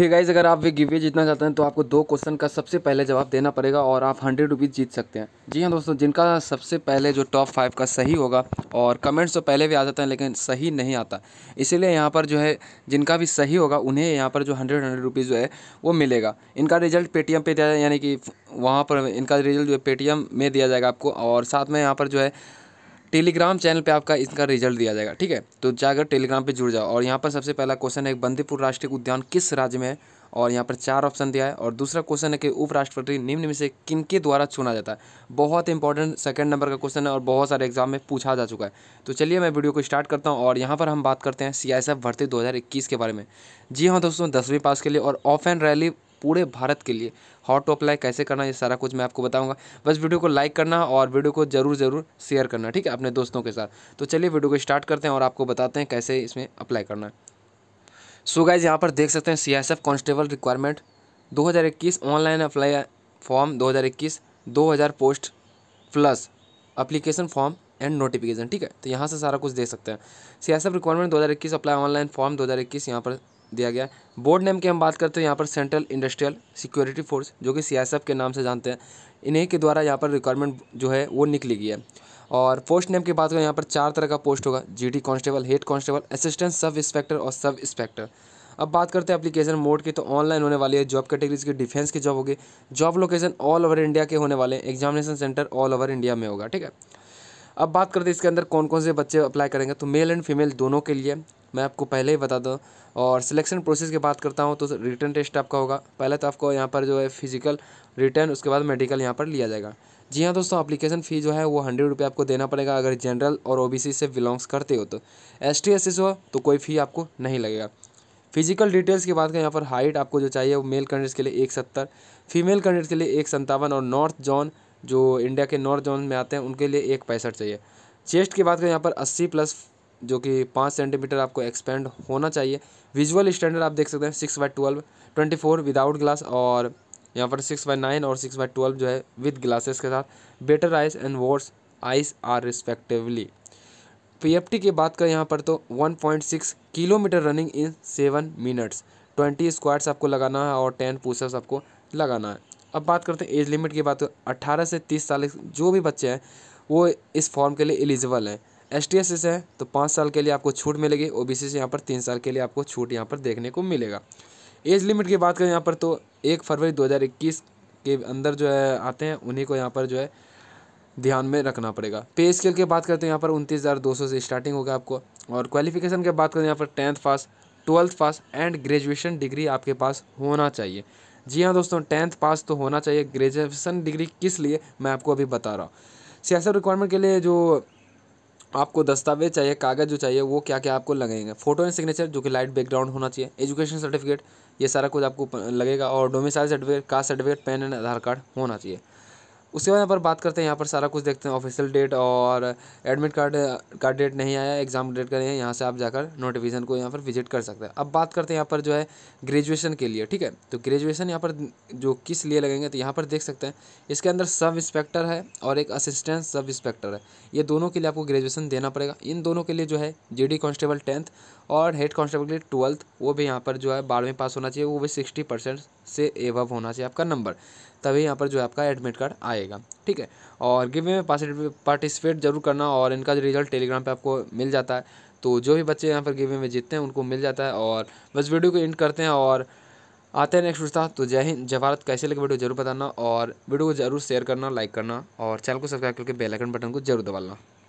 फिर गाइज़ अगर आप वे गिवे जीतना चाहते हैं तो आपको दो क्वेश्चन का सबसे पहले जवाब देना पड़ेगा और आप हंड्रेड रुपीज़ जीत सकते हैं जी हाँ दोस्तों जिनका सबसे पहले जो टॉप फाइव का सही होगा और कमेंट्स तो पहले भी आ जाते हैं लेकिन सही नहीं आता इसीलिए यहाँ पर जो है जिनका भी सही होगा उन्हें यहाँ पर जो हंड्रेड हंड्रेड रुपीज़ जो है वो मिलेगा इनका रिजल्ट पेटीएम पे दिया यानी कि वहाँ पर इनका रिजल्ट जो है पेटीएम में दिया जाएगा आपको और साथ में यहाँ पर जो है टेलीग्राम चैनल पे आपका इसका रिजल्ट दिया जाएगा ठीक है तो जाकर टेलीग्राम पे जुड़ जाओ और यहाँ पर सबसे पहला क्वेश्चन है बंदीपुर राष्ट्रीय उद्यान किस राज्य में है और यहाँ पर चार ऑप्शन दिया है और दूसरा क्वेश्चन है कि उपराष्ट्रपति निम्न में से किनके द्वारा चुना जाता है बहुत इंपॉर्टेंट सेकंड नंबर का क्वेश्चन है और बहुत सारे एग्जाम में पूछा जा चुका है तो चलिए मैं वीडियो को स्टार्ट करता हूँ और यहाँ पर हम बात करते हैं सी भर्ती दो के बारे में जी हाँ दोस्तों दसवीं पास के लिए और ऑफ एंड रैली पूरे भारत के लिए हॉट टू अप्लाई कैसे करना ये सारा कुछ मैं आपको बताऊंगा बस वीडियो को लाइक करना और वीडियो को ज़रूर ज़रूर शेयर करना ठीक है अपने दोस्तों के साथ तो चलिए वीडियो को स्टार्ट करते हैं और आपको बताते हैं कैसे इसमें अप्लाई करना है सो गाइज यहाँ पर देख सकते हैं C S F constable requirement दो ऑनलाइन अप्लाई फॉर्म दो हज़ार post plus application form and notification ठीक है तो यहाँ से सारा कुछ देख सकते हैं सी एस एफ रिक्वायरमेंट दो हज़ार इक्कीस अप्लाई ऑनलाइन फॉर्म दो हज़ार इक्कीस यहाँ पर दिया गया है बोर्ड नेम की हम बात करते हैं यहाँ पर सेंट्रल इंडस्ट्रियल सिक्योरिटी फोर्स जो कि सी के नाम से जानते हैं इन्हीं के द्वारा यहाँ पर रिक्वायरमेंट जो है वो निकली गई है और पोस्ट नेम की बात करें यहाँ पर चार तरह का पोस्ट होगा GD constable head constable assistant sub inspector और सब इंस्पेक्टर अब बात करते हैं एप्लीकेशन मोड की तो ऑनलाइन होने वाली है जॉब कैटेगरीज की डिफेंस की जॉब होगी job location all over India के होने वाले हैं examination centre all over India में होगा ठीक है अब बात करते हैं इसके अंदर कौन कौन से बच्चे अप्लाई करेंगे तो मेल एंड फीमेल दोनों के लिए मैं आपको पहले ही बता दूँ और सिलेक्शन प्रोसेस की बात करता हूँ तो रिटर्न टेस्ट आपका होगा पहले तो आपको यहाँ पर जो है फिजिकल रिटर्न उसके बाद मेडिकल यहाँ पर लिया जाएगा जी हाँ दोस्तों अप्लीकेशन फ़ी जो है वो हंड्रेड रुपये आपको देना पड़ेगा अगर जनरल और ओबीसी से बिलोंग्स करते हो तो एस टी एस हो तो कोई फ़ी आपको नहीं लगेगा फिजिकल डिटेल्स की बात करें यहाँ पर हाइट आपको जो चाहिए वो मेल कैंडिडेट्स के लिए एक सत्तर फीमेल कैंडिडेट्स के लिए एक संतावन और नॉर्थ जोन जो इंडिया के नॉर्थ जोन में आते हैं उनके लिए एक पैंसठ चाहिए चेस्ट की बात करें यहाँ पर अस्सी प्लस जो कि पाँच सेंटीमीटर आपको एक्सपेंड होना चाहिए विजुअल स्टैंडर्ड आप देख सकते हैं six by twelve twenty four without glass और यहाँ पर सिक्स बाई नाइन और सिक्स बाई ट्वेल्व जो है विद ग्लासेस के साथ better eyes and worse eyes are respectively PFT की बात करें यहाँ पर तो one point six kilometre running in seven minutes twenty squads आपको लगाना है और टेन पुशअप्स आपको लगाना है अब बात करते हैं एज लिमिट की बात अट्ठारह से तीस साल जो भी बच्चे हैं वो इस फॉर्म के लिए एलिजिबल हैं एस टी एस है तो पाँच साल के लिए आपको छूट मिलेगी ओ बी सी से यहाँ पर तीन साल के लिए आपको छूट यहाँ पर देखने को मिलेगा एज लिमिट की बात करें यहाँ पर तो एक फरवरी दो हज़ार इक्कीस के अंदर जो है आते हैं उन्हीं को यहाँ पर जो है ध्यान में रखना पड़ेगा पे स्केल की बात करते हैं यहाँ पर उनतीस हज़ार दो सौ से स्टार्टिंग होगा आपको और क्वालिफिकेशन की बात करें यहाँ पर tenth pass twelfth pass and graduation degree आपके पास होना चाहिए जी हाँ दोस्तों टेंथ पास तो होना चाहिए ग्रेजुएशन डिग्री किस लिए मैं आपको अभी बता रहा हूँ सियासत रिक्वायरमेंट के लिए जो आपको दस्तावेज चाहिए कागज़ जो चाहिए वो क्या क्या आपको लगेंगे फोटो एंड सिग्नेचर जो कि लाइट बैकग्राउंड होना चाहिए एजुकेशन सर्टिफिकेट ये सारा कुछ आपको लगेगा और domicile certificate caste certificate PAN and Aadhaar card होना चाहिए उसके बाद यहाँ पर बात करते हैं यहाँ पर सारा कुछ देखते हैं ऑफिशियल डेट और एडमिट कार्ड का डेट नहीं आया एग्ज़ाम डेट का नहीं है यहाँ से आप जाकर नोटिफिकेशन को यहाँ पर विजिट कर सकते हैं अब बात करते हैं यहाँ पर जो है ग्रेजुएशन के लिए ठीक है तो ग्रेजुएशन यहाँ पर जो किस लिए लगेंगे तो यहाँ पर देख सकते हैं इसके अंदर सब इंस्पेक्टर है और एक असिस्टेंट सब इंस्पेक्टर है ये दोनों के लिए आपको ग्रेजुएसन देना पड़ेगा इन दोनों के लिए जो है जे डी कॉन्स्टेबल टेंथ और हेड कॉन्स्टेबल के लिए ट्वेल्थ वो भी यहाँ पर जो है बारहवीं पास होना चाहिए वो भी सिक्सटी परसेंट से एवब होना चाहिए आपका नंबर तभी यहाँ पर जो है आपका एडमिट कार्ड आएगा आएगा ठीक है और गिव में पार्टिसिपेट जरूर करना और इनका जो रिजल्ट टेलीग्राम पर आपको मिल जाता है तो जो भी बच्चे यहाँ पर गिव में जीतते हैं उनको मिल जाता है और बस वीडियो को एंड करते हैं और आते हैं नेक्स्ट वीडियो तो जय हिंद जय भारत कैसे लगे वीडियो जरूर बताना और वीडियो को जरूर शेयर करना लाइक करना और चैनल को सब्सक्राइब करके बेलाइकन बटन को जरूर दबाना